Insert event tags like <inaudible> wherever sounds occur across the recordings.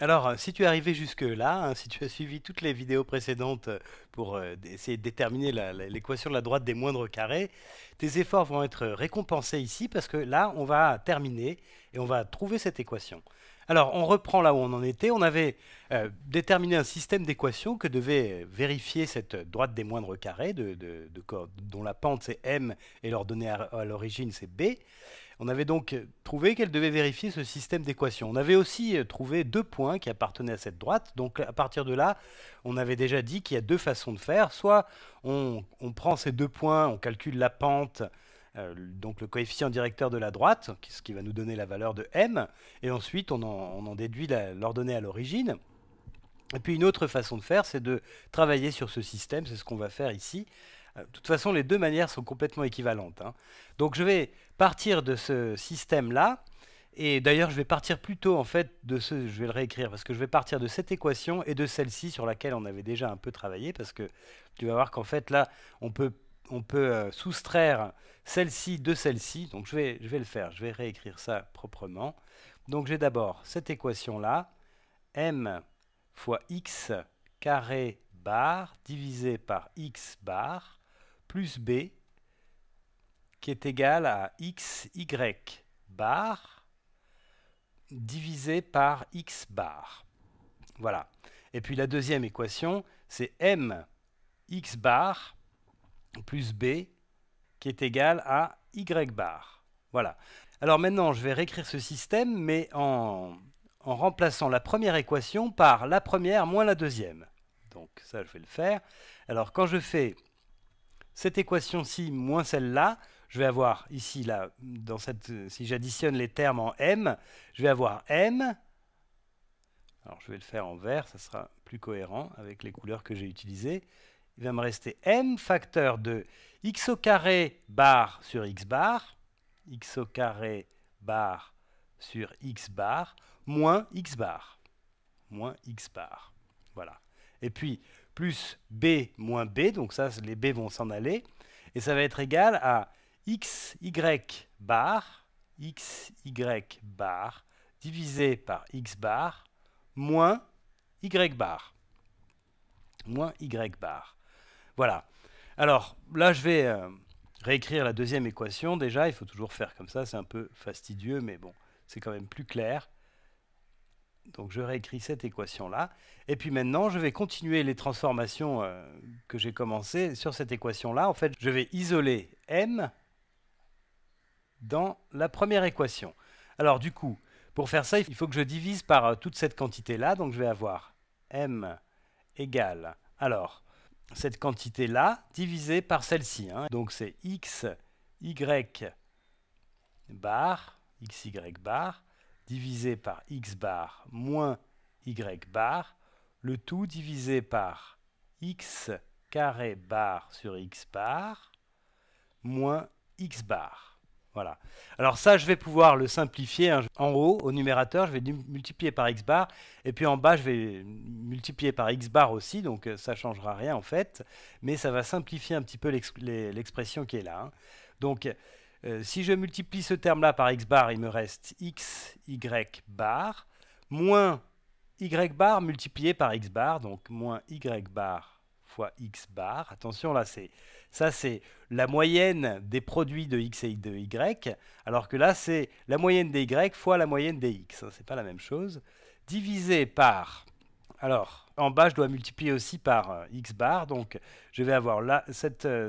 Alors, euh, si tu es arrivé jusque-là, hein, si tu as suivi toutes les vidéos précédentes euh, pour euh, essayer de déterminer l'équation de la droite des moindres carrés, tes efforts vont être récompensés ici parce que là, on va terminer et on va trouver cette équation. Alors, on reprend là où on en était. On avait déterminé un système d'équations que devait vérifier cette droite des moindres carrés, de, dont la pente c'est m et l'ordonnée à l'origine c'est b. On avait donc euh, trouvé qu'elle devait vérifier ce système d'équations. On avait aussi euh, trouvé deux points qui appartenaient à cette droite. Donc à partir de là, on avait déjà dit qu'il y a deux façons de faire. Soit on, prend ces deux points, on calcule la pente, euh, donc le coefficient directeur de la droite, ce qui va nous donner la valeur de m, et ensuite on on en déduit l'ordonnée à l'origine. Et puis une autre façon de faire, c'est de travailler sur ce système, c'est ce qu'on va faire ici. Euh, de toute façon, les deux manières sont complètement équivalentes. Hein. Donc je vais partir de ce système-là. Et d'ailleurs, je vais partir plutôt en fait de ce, je vais le réécrire parce que je vais partir de cette équation et de celle-ci sur laquelle on avait déjà un peu travaillé parce que tu vas voir qu'en fait là, on peut, on peut euh, soustraire celle-ci de celle-ci. Donc je je vais le faire, je vais réécrire ça proprement. Donc j'ai d'abord cette équation là, m fois x carré bar divisé par x bar plus b qui est égal à x, bar divisé par x bar. Voilà. Et puis la deuxième équation, c'est m x bar plus b qui est égal à y bar. Voilà. Alors maintenant, je vais réécrire ce système, mais en, en remplaçant la première équation par la première moins la deuxième. Donc ça, je vais le faire. Alors quand je fais cette équation-ci moins celle-là, je vais avoir ici, là, dans cette, si j'additionne les termes en m, je vais avoir m. Alors je vais le faire en vert, ça sera plus cohérent avec les couleurs que j'ai utilisées. Il va me rester m facteur de x au carré bar sur x bar, x au carré bar sur x bar, moins x bar, moins x bar. Voilà. Et puis, plus b moins b, donc ça, les b vont s'en aller, et ça va être égal à x, y bar, x, y bar, divisé par x bar, moins y bar. Moins y bar. Voilà. Alors, là, je vais euh, réécrire la deuxième équation. Déjà, il faut toujours faire comme ça. C'est un peu fastidieux, mais bon, c'est quand même plus clair. Donc je réécris cette équation-là. Et puis maintenant, je vais continuer les transformations euh, que j'ai commencées sur cette équation-là. En fait, je vais isoler m dans la première équation. Alors du coup, pour faire ça, il faut que je divise par euh, toute cette quantité-là. Donc je vais avoir m égale... Alors, cette quantité-là divisée par celle-ci. Hein. Donc c'est x, y bar, y bar, divisé par x bar moins y bar, le tout divisé par x carré bar sur x bar moins x bar. Voilà. Alors ça, je vais pouvoir le simplifier. Hein. En haut, au numérateur, je vais multiplier par x bar. Et puis en bas, je vais multiplier par x bar aussi. Donc euh, ça ne changera rien en fait. Mais ça va simplifier un petit peu l'expression qui est là. Hein. Donc euh, si je multiplie ce terme-là par x bar, il me reste x, y bar, moins y bar multiplié par x bar, donc moins y bar fois x bar. Attention, là, c'est ça, c'est la moyenne des produits de x et de y, alors que là, c'est la moyenne des y fois la moyenne des x. Hein. Ce n'est pas la même chose. Divisé par alors, en bas, je dois multiplier aussi par euh, x bar. Donc, je vais avoir euh,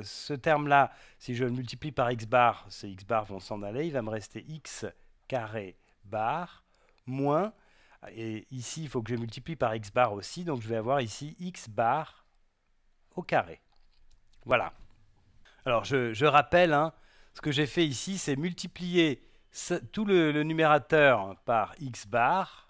ce terme-là, si je le multiplie par x bar, ces x bar vont s'en aller. Il va me rester x carré bar moins, et ici, il faut que je multiplie par x bar aussi. Donc, je vais avoir ici x bar au carré. Voilà. Alors, je, rappelle, hein, ce que j'ai fait ici, c'est multiplier tout le, le numérateur par x bar,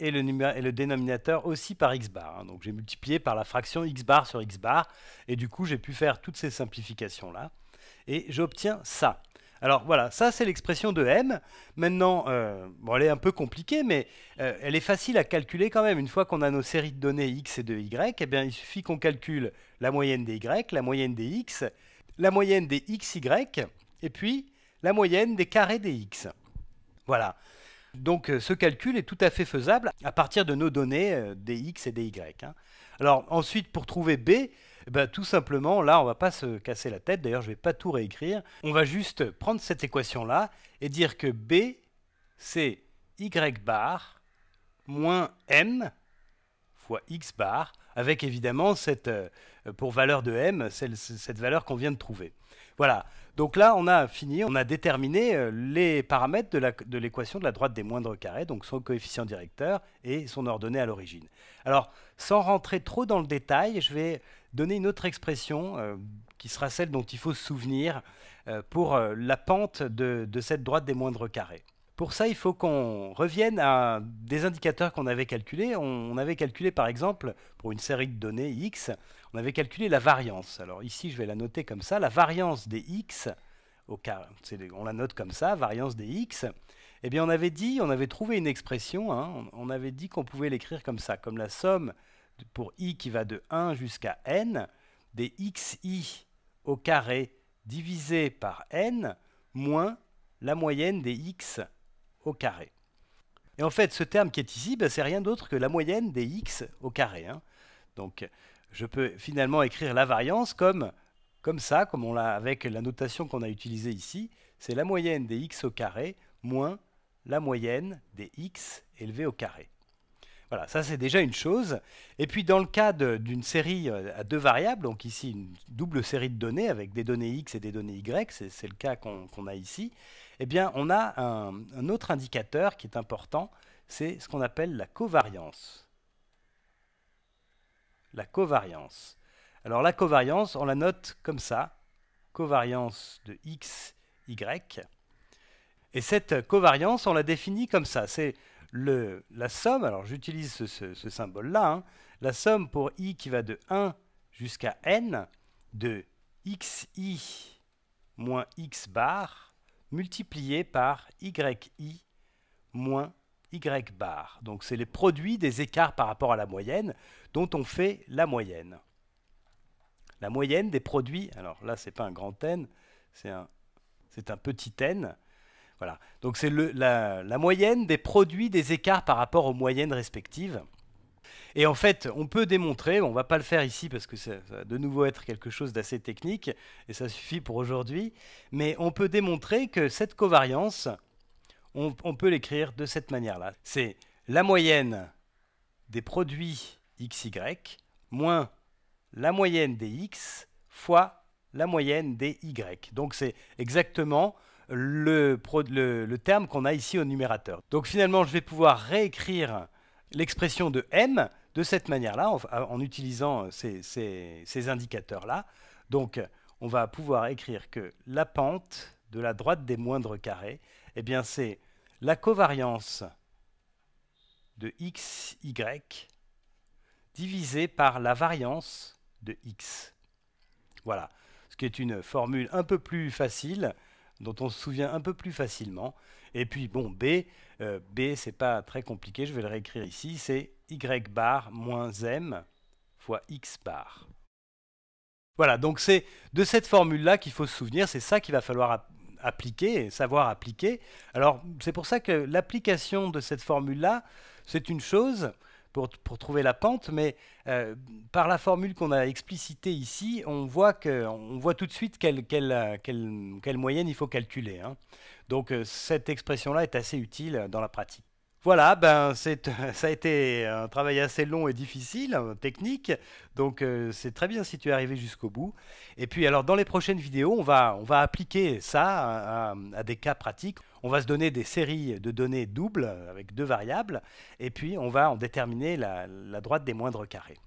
et le, et dénominateur aussi par x bar. Hein. Donc j'ai multiplié par la fraction x bar sur x bar, et du coup j'ai pu faire toutes ces simplifications-là, et j'obtiens ça. Alors voilà, ça c'est l'expression de m. Maintenant, euh, elle est un peu compliquée, mais euh, elle est facile à calculer quand même. Une fois qu'on a nos séries de données x et de y, eh bien, il suffit qu'on calcule la moyenne des y, la moyenne des x, la moyenne des xy, et puis la moyenne des carrés des x. Voilà. Donc euh, ce calcul est tout à fait faisable à partir de nos données euh, dx et dy. Hein. Alors ensuite, pour trouver b, eh ben, tout simplement, là, on ne va pas se casser la tête. D'ailleurs, je ne vais pas tout réécrire. On va juste prendre cette équation-là et dire que b, c'est y bar moins m fois x bar avec évidemment cette, euh, pour valeur de m, cette, valeur qu'on vient de trouver. Voilà, donc là on a fini, on a déterminé euh, les paramètres de l'équation de, la droite des moindres carrés, donc son coefficient directeur et son ordonnée à l'origine. Alors sans rentrer trop dans le détail, je vais donner une autre expression euh, qui sera celle dont il faut se souvenir pour la pente de cette droite des moindres carrés. Pour ça, il faut qu'on revienne à des indicateurs qu'on avait calculés. On avait calculé, par exemple, pour une série de données x, on avait calculé la variance. Alors ici, je vais la noter comme ça. La variance des x, au on la note comme ça, variance des x. Eh bien, on avait dit, on avait trouvé une expression, hein. on, avait dit qu'on pouvait l'écrire comme ça, comme la somme pour i qui va de 1 jusqu'à n, des xi au carré divisé par n, moins la moyenne des x au carré. Et en fait, ce terme qui est ici, ben, c'est rien d'autre que la moyenne des x au carré. Hein. Donc, je peux finalement écrire la variance comme, comme ça, comme on l'a avec la notation qu'on a utilisée ici. C'est la moyenne des x au carré moins la moyenne des x élevé au carré. Voilà, ça c'est déjà une chose. Et puis dans le cas d'une série euh, à deux variables, donc ici une double série de données avec des données x et des données y, c'est le cas qu'on a ici, eh bien on a un, un autre indicateur qui est important, c'est ce qu'on appelle la covariance. La covariance. Alors la covariance, on la note comme ça, covariance de x, y. Et cette covariance, on la définit comme ça, c'est la somme, alors j'utilise ce, symbole-là, hein, la somme pour i qui va de 1 jusqu'à n de xi moins x bar multiplié par yi moins y bar. Donc c'est les produits des écarts par rapport à la moyenne dont on fait la moyenne. La moyenne des produits, alors là c'est pas un grand n, c'est un petit n, voilà. Donc c'est la, moyenne des produits des écarts par rapport aux moyennes respectives. Et en fait, on peut démontrer, on ne va pas le faire ici parce que ça, va de nouveau être quelque chose d'assez technique, et ça suffit pour aujourd'hui, mais on peut démontrer que cette covariance, on, on peut l'écrire de cette manière-là. C'est la moyenne des produits XY moins la moyenne des X fois la moyenne des Y. Donc c'est exactement le, terme qu'on a ici au numérateur. Donc finalement, je vais pouvoir réécrire l'expression de m de cette manière-là, en, utilisant ces, indicateurs-là. Donc on va pouvoir écrire que la pente de la droite des moindres carrés, eh bien c'est la covariance de x, y divisé par la variance de x. Voilà, ce qui est une formule un peu plus facile dont on se souvient un peu plus facilement. Et puis, bon, B, euh, B, c'est pas très compliqué, je vais le réécrire ici, c'est Y bar moins M fois X bar. Voilà, donc c'est de cette formule-là qu'il faut se souvenir, c'est ça qu'il va falloir appliquer, savoir appliquer. Alors, c'est pour ça que l'application de cette formule-là, c'est une chose, pour, trouver la pente, mais euh, par la formule qu'on a explicitée ici, on voit, que, on voit tout de suite quelle, moyenne il faut calculer. Hein. Donc euh, cette expression-là est assez utile dans la pratique. Voilà, ben <laughs> ça a été un travail assez long et difficile, euh, technique, donc c'est très bien si tu es arrivé jusqu'au bout. Et puis alors dans les prochaines vidéos, on va, appliquer ça à des cas pratiques. On va se donner des séries de données doubles avec deux variables, et puis on va en déterminer la, droite des moindres carrés.